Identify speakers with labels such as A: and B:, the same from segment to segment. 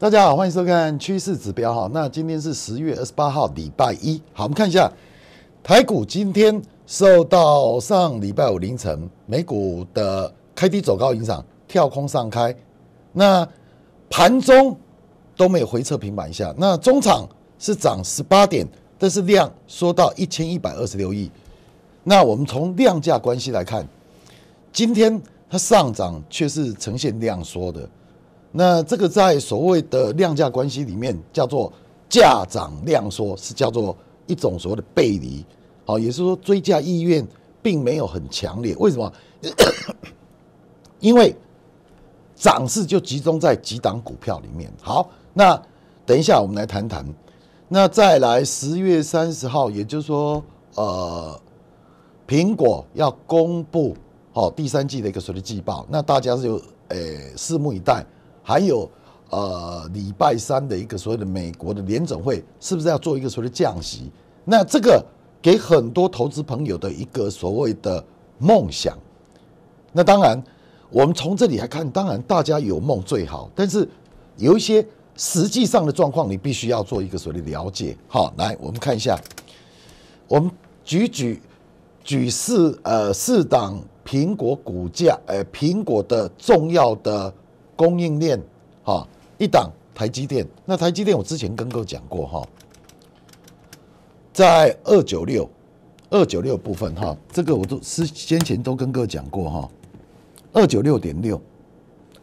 A: 大家好，欢迎收看趋势指标哈。那今天是十月二十八号，礼拜一。好，我们看一下台股今天受到上礼拜五凌晨美股的开低走高影响，跳空上开。那盘中都没有回撤，平板一下。那中场是涨十八点，但是量缩到一千一百二十六亿。那我们从量价关系来看，今天它上涨却是呈现量缩的。那这个在所谓的量价关系里面，叫做价涨量缩，是叫做一种所谓的背离。好，也是说追加意愿并没有很强烈。为什么？因为涨势就集中在几档股票里面。好，那等一下我们来谈谈。那再来十月三十号，也就是说，呃，苹果要公布好第三季的一个所谓的季报，那大家就有诶拭目以待。还有，呃，礼拜三的一个所谓的美国的联准会，是不是要做一个所谓的降息？那这个给很多投资朋友的一个所谓的梦想。那当然，我们从这里来看，当然大家有梦最好，但是有一些实际上的状况，你必须要做一个所谓的了解。好，来，我们看一下，我们举举举示呃，四档苹果股价，呃苹果的重要的。供应链，哈，一档台积电。那台积电，我之前跟哥讲过哈，在二九六，二九六部分哈，这个我都是先前都跟哥讲过哈，二九六点六。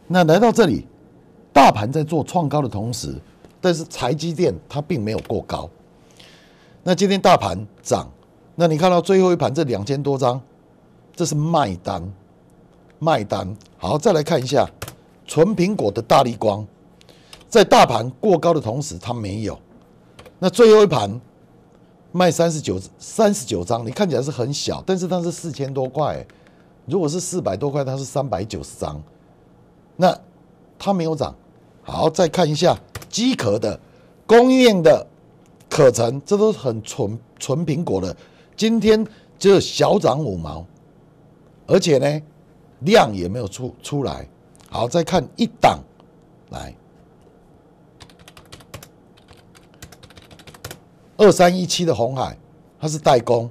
A: 那来到这里，大盘在做创高的同时，但是台积电它并没有过高。那今天大盘涨，那你看到最后一盘这两千多张，这是卖单，卖单。好，再来看一下。纯苹果的大力光，在大盘过高的同时，它没有。那最后一盘卖三十九三十九张，你看起来是很小，但是它是四千多块。如果是四百多块，它是三百九十张。那它没有涨。好，再看一下机壳的供应链的可成，这都是很纯纯苹果的。今天就有小涨五毛，而且呢量也没有出出来。好，再看一档，来二三一七的红海，它是代工，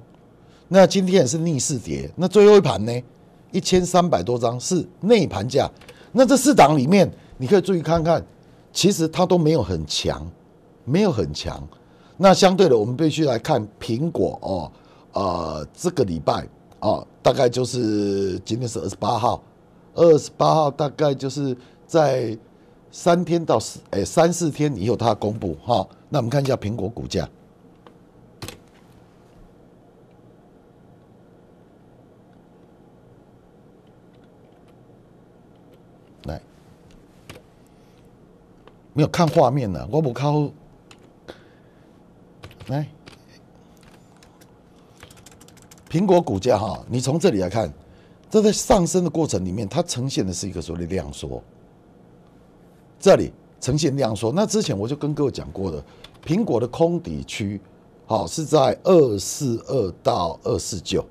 A: 那今天也是逆势跌。那最后一盘呢，一千三百多张是内盘价。那这四档里面，你可以注意看看，其实它都没有很强，没有很强。那相对的，我们必须来看苹果哦，呃，这个礼拜哦，大概就是今天是二十八号。二十八号大概就是在三天到四诶三四天以后，它公布哈。那我们看一下苹果股价，来，没有看画面呢，我不靠，来，苹果股价哈，你从这里来看。这在上升的过程里面，它呈现的是一个所谓的量缩。这里呈现量缩，那之前我就跟各位讲过的，苹果的空底区好是在二四二到二四九，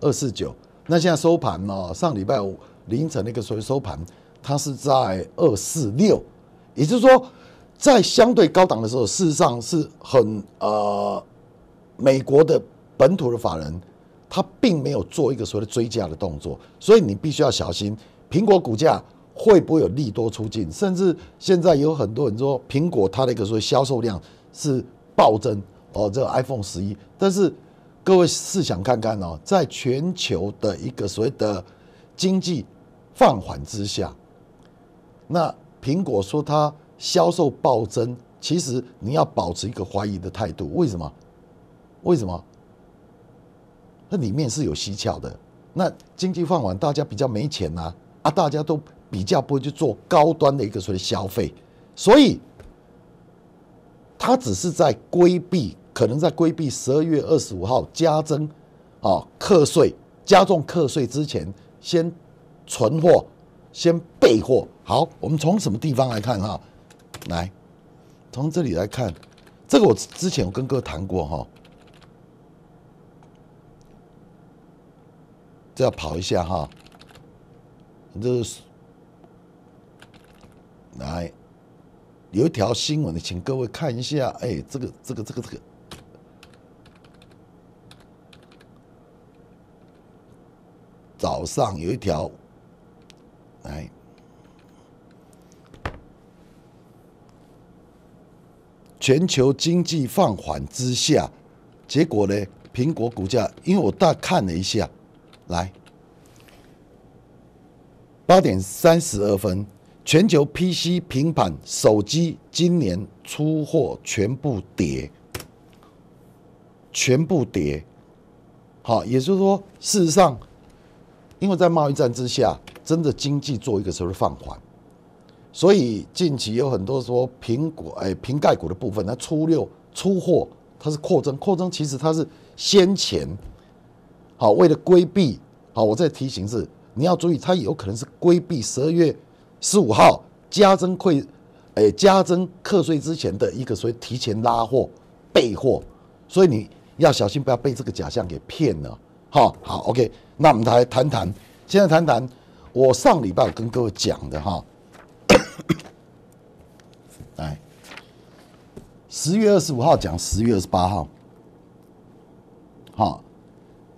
A: 二四九。那现在收盘呢？上礼拜五凌晨那个所谓收盘，它是在二四六，也就是说，在相对高档的时候，事实上是很呃美国的本土的法人。它并没有做一个所谓的追加的动作，所以你必须要小心。苹果股价会不会有利多出尽，甚至现在有很多人说，苹果它的一个所谓销售量是暴增哦，这个 iPhone 十一。但是各位试想看看哦，在全球的一个所谓的经济放缓之下，那苹果说它销售暴增，其实你要保持一个怀疑的态度。为什么？为什么？那里面是有蹊跷的。那经济放缓，大家比较没钱呐，啊，大家都比较不会去做高端的一个所谓消费，所以他只是在规避，可能在规避十二月二十五号加征啊课税、加重课税之前，先存货、先备货。好，我们从什么地方来看哈？来，从这里来看，这个我之前我跟哥谈过哈。这要跑一下哈，这是来有一条新闻的，请各位看一下。哎，这个这个这个这个早上有一条，来全球经济放缓之下，结果呢，苹果股价，因为我大看了一下。来，八点三十二分，全球 PC 平板手机今年出货全部跌，全部跌。好，也就是说，事实上，因为在贸易战之下，真的经济做一个时候放缓，所以近期有很多说苹果哎，瓶盖股的部分，它初六出货它是扩增，扩增其实它是先前。好，为了规避，好，我再提醒是，你要注意，它有可能是规避十二月十五号加征会，诶，加征课税之前的一个，所以提前拉货备货，所以你要小心，不要被这个假象给骗了。好，好，OK，那我们来谈谈，现在谈谈我上礼拜跟各位讲的哈，来，十月二十五号讲十月二十八号，好。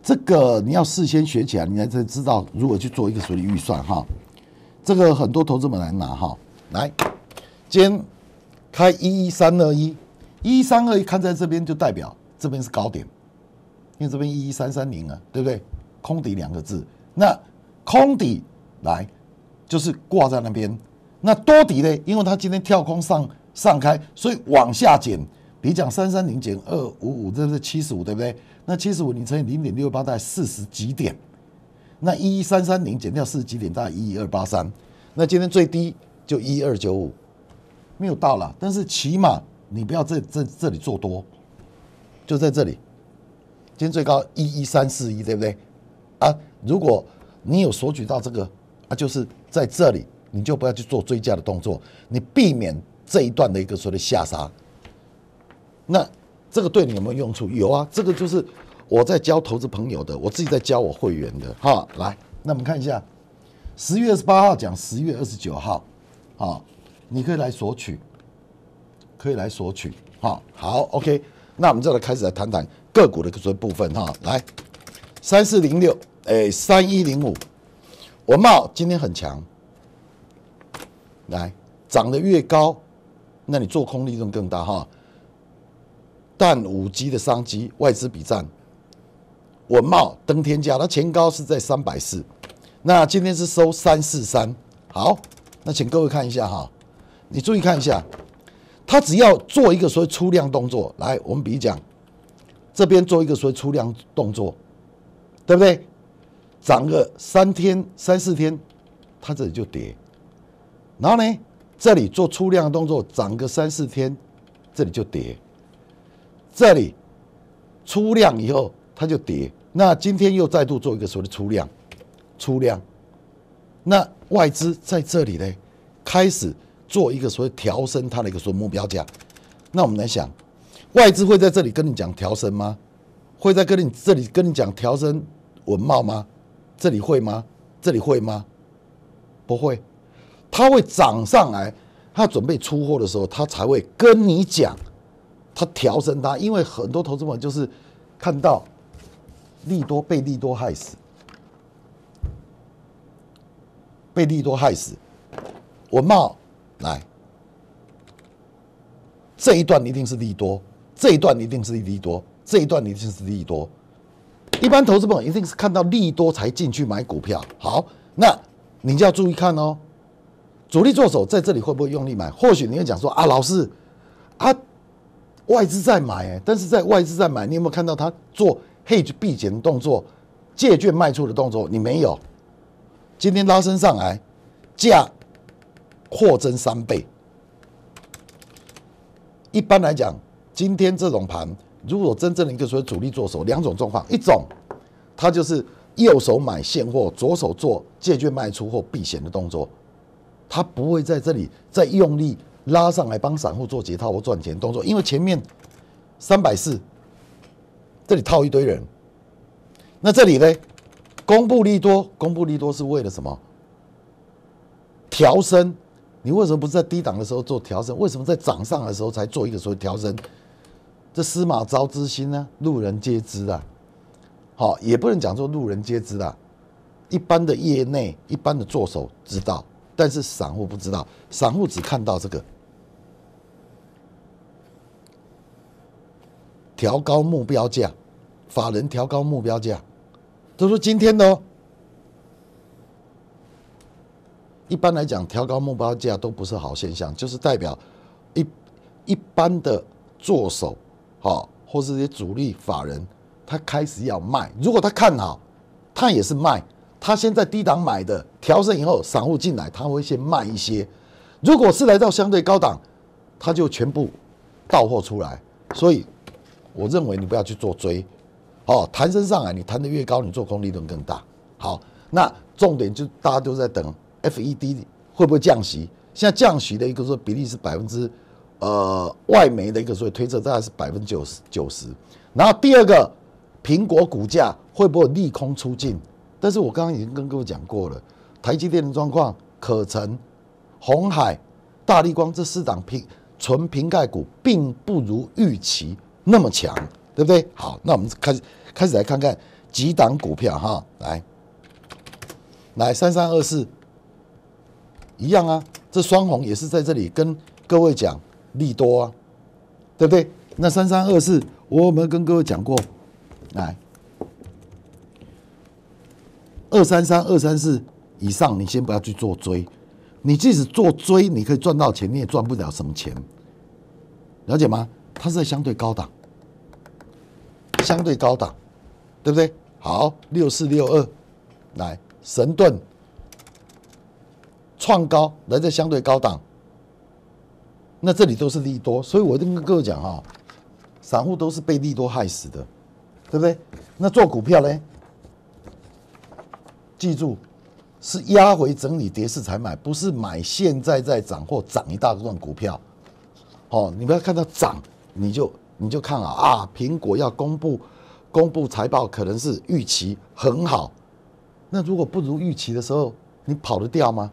A: 这个你要事先学起来，你才知道如何去做一个水理预算哈。这个很多投资者来拿哈。来，今天开一一三二一，一三二一看在这边就代表这边是高点，因为这边一一三三零啊，对不对？空底两个字，那空底来就是挂在那边。那多底呢？因为它今天跳空上上开，所以往下减。你讲三三零减二五五，这是七十五，对不对？那七十五你乘以零点六八，大概四十几点？那一一三三零减掉四十几点，大概一一二八三。那今天最低就一二九五，没有到了。但是起码你不要在这这里做多，就在这里。今天最高一一三四一，对不对？啊，如果你有索取到这个啊，就是在这里，你就不要去做追加的动作，你避免这一段的一个所谓的下杀。那这个对你有没有用处？有啊，这个就是我在教投资朋友的，我自己在教我会员的哈。来，那我们看一下，十月二十八号讲十月二十九号，啊，你可以来索取，可以来索取哈。好，OK，那我们再来开始来谈谈个股的这部分哈。来，三四零六，哎，三一零五，文茂今天很强，来，涨得越高，那你做空利润更大哈。但五 G 的商机，外资比占，文茂登天价，它前高是在三百四，那今天是收三四三，好，那请各位看一下哈，你注意看一下，它只要做一个所谓出量动作，来，我们比一讲，这边做一个所谓出量动作，对不对？涨个三天三四天，它这里就跌，然后呢，这里做出量动作，涨个三四天，这里就跌。这里出量以后，它就跌。那今天又再度做一个所谓的出量，出量。那外资在这里呢，开始做一个所谓调升它的一个所谓目标价。那我们来想，外资会在这里跟你讲调升吗？会在跟你这里跟你讲调升文貌吗？这里会吗？这里会吗？不会。它会涨上来，它准备出货的时候，它才会跟你讲。他调升它，因为很多投资朋友就是看到利多被利多害死，被利多害死，我茂来这一段一定是利多，这一段一定是利多，这一段一定是利利多。一般投资朋友一定是看到利多才进去买股票。好，那你就要注意看哦，主力做手在这里会不会用力买？或许你会讲说啊，老师啊。外资在买，但是在外资在买，你有没有看到他做 hedge 避险的动作、借券卖出的动作？你没有。今天拉升上来，价扩增三倍。一般来讲，今天这种盘，如果真正的一个谓主力做手，两种状况：一种，他就是右手买现货，左手做借券卖出或避险的动作，他不会在这里再用力。拉上来帮散户做解套或赚钱动作，因为前面三百四，这里套一堆人。那这里呢？公布利多，公布利多是为了什么？调升。你为什么不是在低档的时候做调升？为什么在涨上的时候才做一个谓调升？这司马昭之心呢？路人皆知啊。好，也不能讲说路人皆知啊，一般的业内、一般的作手知道，但是散户不知道，散户只看到这个。调高目标价，法人调高目标价，都说今天呢，一般来讲调高目标价都不是好现象，就是代表一一般的做手，好或是些主力法人，他开始要卖。如果他看好，他也是卖。他先在低档买的，调整以后，散户进来，他会先卖一些。如果是来到相对高档，他就全部到货出来。所以。我认为你不要去做追，哦，盘升上来，你盘的越高，你做空利润更大。好，那重点就大家都在等 F E D 会不会降息？现在降息的一个说比例是百分之呃，外媒的一个以推测大概是百分之九十九十。然后第二个，苹果股价会不会利空出尽？但是我刚刚已经跟各位讲过了，台积电的状况可成，红海、大力光这四档平纯平盖股并不如预期。那么强，对不对？好，那我们开始开始来看看几档股票哈，来，来三三二四，一样啊，这双红也是在这里跟各位讲利多啊，对不对？那三三二四，我们跟各位讲过，来，二三三二三四以上，你先不要去做追，你即使做追，你可以赚到钱，你也赚不了什么钱，了解吗？它是在相对高档。相对高档，对不对？好，六四六二，来神盾创高，来的相对高档。那这里都是利多，所以我就跟各位讲哈，散户都是被利多害死的，对不对？那做股票呢？记住，是压回整理跌势才买，不是买现在在涨或涨一大段股票。哦，你不要看到涨你就。你就看啊啊，苹果要公布公布财报，可能是预期很好。那如果不如预期的时候，你跑得掉吗？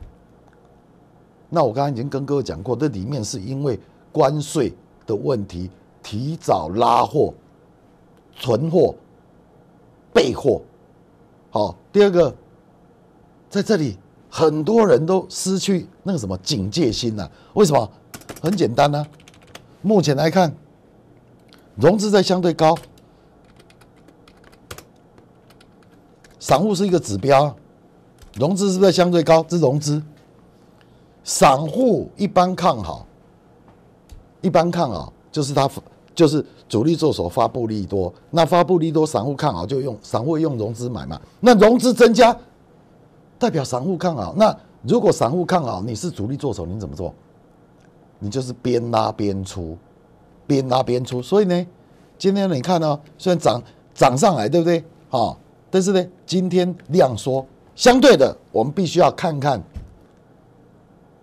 A: 那我刚刚已经跟各位讲过，这里面是因为关税的问题，提早拉货、存货、备货。好，第二个，在这里很多人都失去那个什么警戒心了。为什么？很简单啊，目前来看。融资在相对高，散户是一个指标，融资是不是相对高？这是融资，散户一般看好，一般看好就是他就是主力做手发布利多，那发布利多散户看好就用散户用融资买嘛，那融资增加代表散户看好，那如果散户看好，你是主力做手，你怎么做？你就是边拉边出。边拉边出，所以呢，今天你看呢，虽然涨涨上来，对不对？啊，但是呢，今天量缩，相对的，我们必须要看看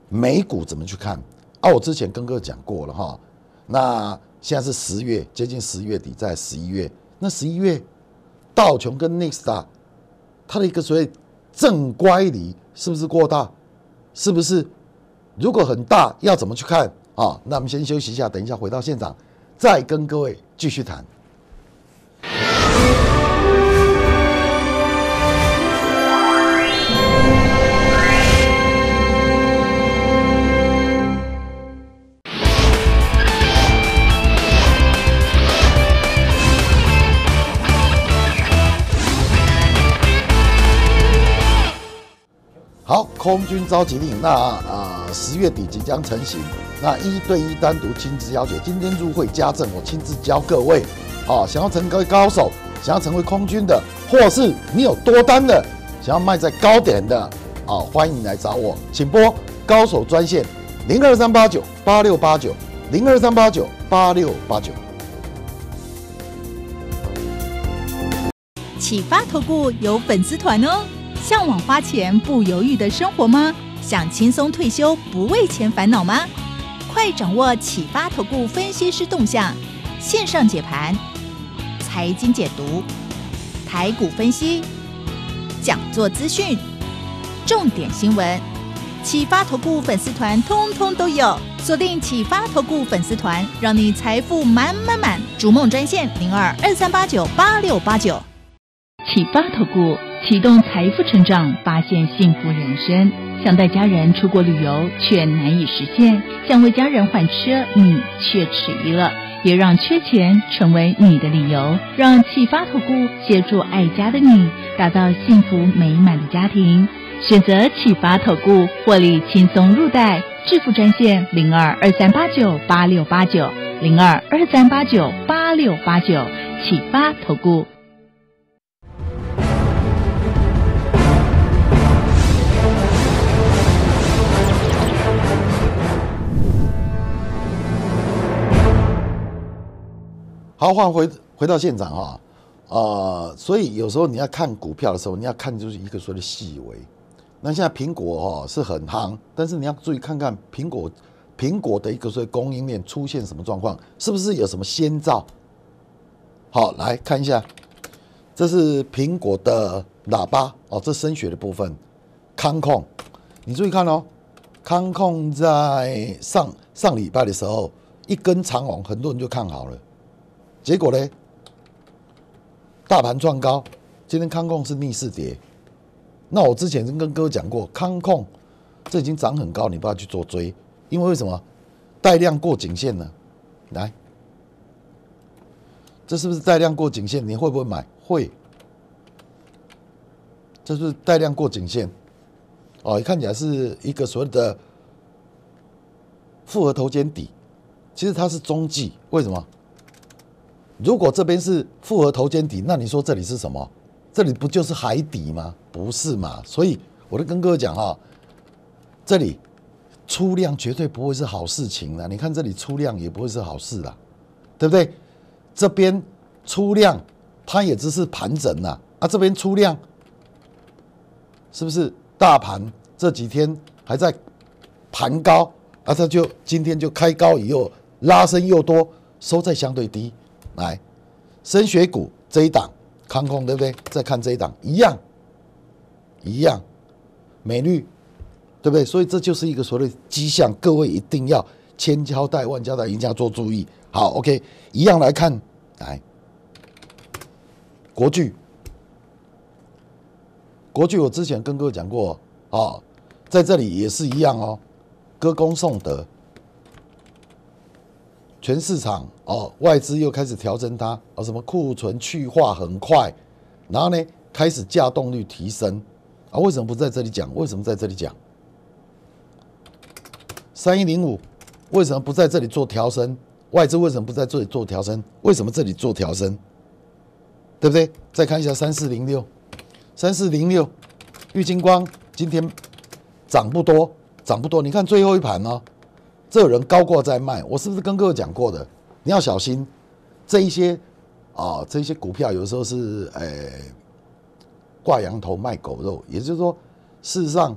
A: 美股怎么去看啊。我之前跟哥讲过了哈，那现在是十月，接近十月底，在十一月，那十一月道琼跟 n i k t a 它的一个所谓正乖离是不是过大？是不是如果很大，要怎么去看？好，那我们先休息一下，等一下回到现场，再跟各位继续谈。好，空军召集令，那啊，十月底即将成型。那一对一单独亲自要解，今天入会加政，我亲自教各位。啊，想要成为高手，想要成为空军的，或是你有多单的，想要卖在高点的，啊，欢迎来找我，请拨高手专线零二三八九八六八九零二三八九八六八九。
B: 启发投顾有粉丝团哦。向往花钱不犹豫的生活吗？想轻松退休不为钱烦恼吗？快掌握启发投顾分析师动向，线上解盘、财经解读、台股分析、讲座资讯、重点新闻，启发投顾粉丝团通通都有。锁定启发投顾粉丝团，让你财富满满满。逐梦专线零二二三八九八六八九，启发投顾。启动财富成长，发现幸福人生。想带家人出国旅游，却难以实现；想为家人换车，你却迟疑了。也让缺钱成为你的理由，让启发投顾协助爱家的你，打造幸福美满的家庭。选择启发投顾，获利轻松入袋。致富专线：零二二三八九八六八九零二二三八九八六八九，启发投顾。
A: 好，换回回到现场哈，呃，所以有时候你要看股票的时候，你要看就是一个说的细微。那现在苹果哈是很夯，但是你要注意看看苹果苹果的一个说供应链出现什么状况，是不是有什么先兆？好，来看一下，这是苹果的喇叭哦，这声学的部分康控，你注意看哦，康控在上上礼拜的时候一根长红，很多人就看好了。结果呢？大盘创高，今天康控是逆势跌。那我之前跟哥讲过，康控这已经涨很高，你不要去做追，因为为什么？带量过颈线呢？来，这是不是带量过颈线？你会不会买？会。这是带量过颈线。哦，看起来是一个所谓的复合头肩底，其实它是中继。为什么？如果这边是复合头肩底，那你说这里是什么？这里不就是海底吗？不是嘛？所以我都跟哥哥讲哈，这里出量绝对不会是好事情啦。你看这里出量也不会是好事啦，对不对？这边出量，它也只是盘整啦。啊，这边出量，是不是大盘这几天还在盘高？啊，它就今天就开高以后拉升又多，收在相对低。来，升学股这一档看空对不对？再看这一档一样，一样，美绿对不对？所以这就是一个所谓迹象，各位一定要千交代万交代一定要做注意。好，OK，一样来看来，国巨，国巨，我之前跟各位讲过哦，在这里也是一样哦，歌功颂德。全市场哦，外资又开始调整它，啊，什么库存去化很快，然后呢，开始价动率提升，啊，为什么不在这里讲？为什么在这里讲？三一零五为什么不在这里做调升？外资为什么不在这里做调升？为什么这里做调升？对不对？再看一下三四零六，三四零六，玉金光今天涨不多，涨不多，你看最后一盘哦。这人高挂在卖，我是不是跟各位讲过的？你要小心，这一些啊，这些股票有的时候是诶挂羊头卖狗肉，也就是说，事实上，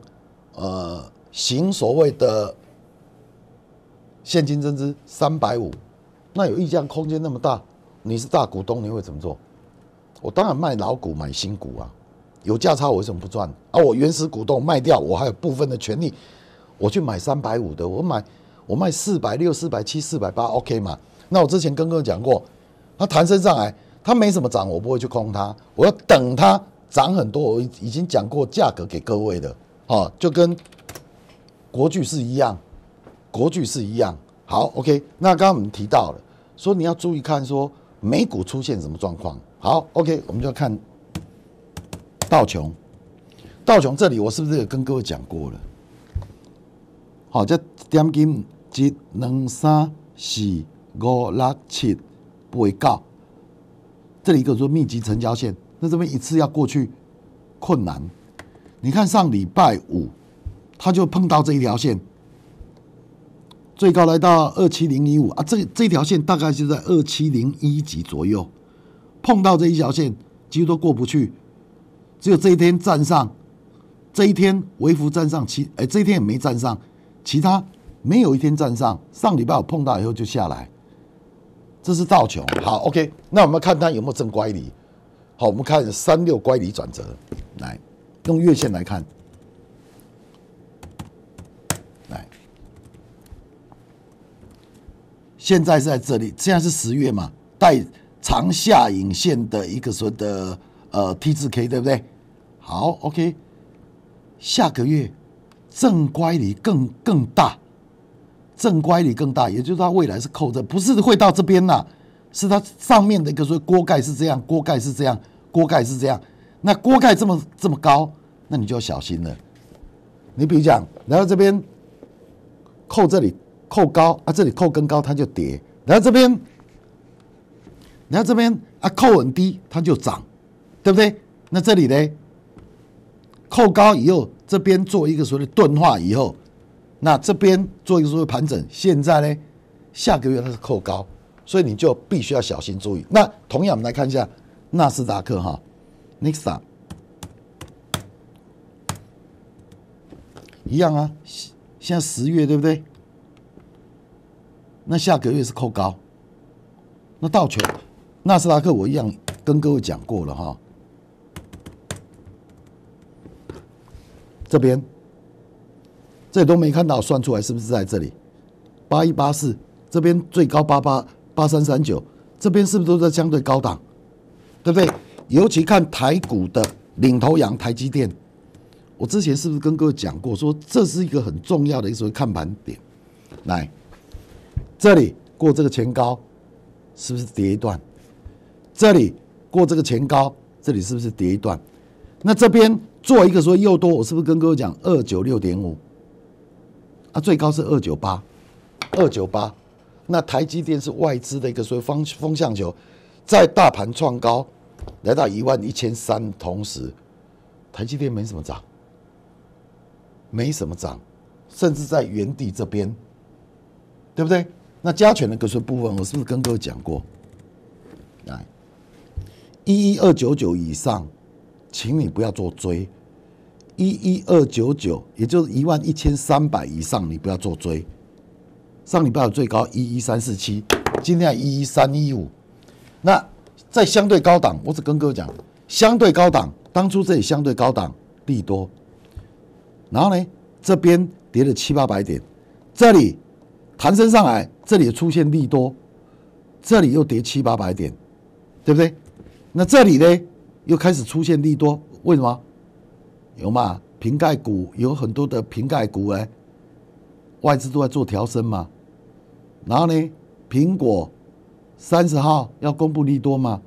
A: 呃，行所谓的现金增资三百五，那有溢价空间那么大，你是大股东，你会怎么做？我当然卖老股买新股啊，有价差我为什么不赚？啊，我原始股东卖掉，我还有部分的权利，我去买三百五的，我买。我卖四百六、四百七、四百八，OK 嘛？那我之前跟各位讲过，它弹升上来，它没什么涨，我不会去空它。我要等它涨很多，我已经讲过价格给各位的，哦，就跟国剧是一样，国剧是一样。好，OK。那刚刚我们提到了，说你要注意看，说美股出现什么状况。好，OK，我们就要看道琼，道琼这里我是不是有跟各位讲过了？好，这点金即两三四五六七八九，这里叫说密集成交线。那这边一次要过去困难。你看上礼拜五，他就碰到这一条线，最高来到二七零一五啊！这这条线大概是在二七零一级左右，碰到这一条线几乎都过不去，只有这一天站上，这一天微幅站上七，哎，这一天也没站上。其他没有一天站上，上礼拜我碰到以后就下来，这是道琼。好，OK，那我们看他有没有正乖离。好，我们看三六乖离转折，来用月线来看，来，现在是在这里，现在是十月嘛，带长下影线的一个说的呃 T 字 K，对不对？好，OK，下个月。正乖离更更大，正乖离更大，也就是它未来是扣着，不是会到这边呐，是它上面的一个说锅盖是这样，锅盖是这样，锅盖是这样，那锅盖这么这么高，那你就要小心了。你比如讲然后这边，扣这里扣高啊，这里扣更高它就跌，然后这边，然后这边啊扣很低它就涨，对不对？那这里呢，扣高以后。这边做一个所谓的钝化以后，那这边做一个所谓的盘整，现在呢，下个月它是扣高，所以你就必须要小心注意。那同样，我们来看一下纳斯达克哈，Niksa，一样啊，现在十月对不对？那下个月是扣高，那道琼纳斯达克我一样跟各位讲过了哈。这边，这都没看到，算出来是不是在这里？八一八四，这边最高八八八三三九，这边是不是都在相对高档？对不对？尤其看台股的领头羊台积电，我之前是不是跟各位讲过，说这是一个很重要的一个看盘点？来，这里过这个前高，是不是跌一段？这里过这个前高，这里是不是跌一段？那这边？做一个说又多，我是不是跟各位讲二九六点五？啊，最高是二九八，二九八。那台积电是外资的一个所谓风风向球，在大盘创高来到一万一千三，同时台积电没什么涨，没什么涨，甚至在原地这边，对不对？那加权的个数部分，我是不是跟各位讲过？来，一一二九九以上。请你不要做追，一一二九九，也就是一万一千三百以上，你不要做追。上礼拜的最高一一三四七，今天一一三一五。那在相对高档，我只跟各位讲，相对高档，当初这里相对高档利多，然后呢，这边跌了七八百点，这里弹升上来，这里出现利多，这里又跌七八百点，对不对？那这里呢？又开始出现利多，为什么？有嘛？瓶盖股有很多的瓶盖股哎，外资都在做调升嘛。然后呢，苹果三十号要公布利多嘛，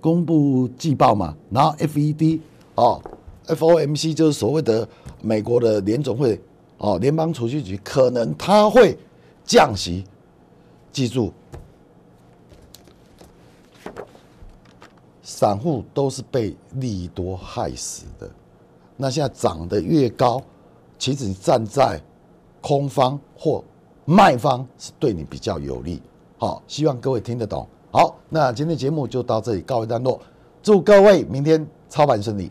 A: 公布季报嘛。然后 FED 哦 f o m c 就是所谓的美国的联总会哦，联邦储蓄局可能它会降息，记住。散户都是被利多害死的，那现在涨得越高，其实你站在空方或卖方是对你比较有利。好，希望各位听得懂。好，那今天节目就到这里告一段落，祝各位明天操盘顺利。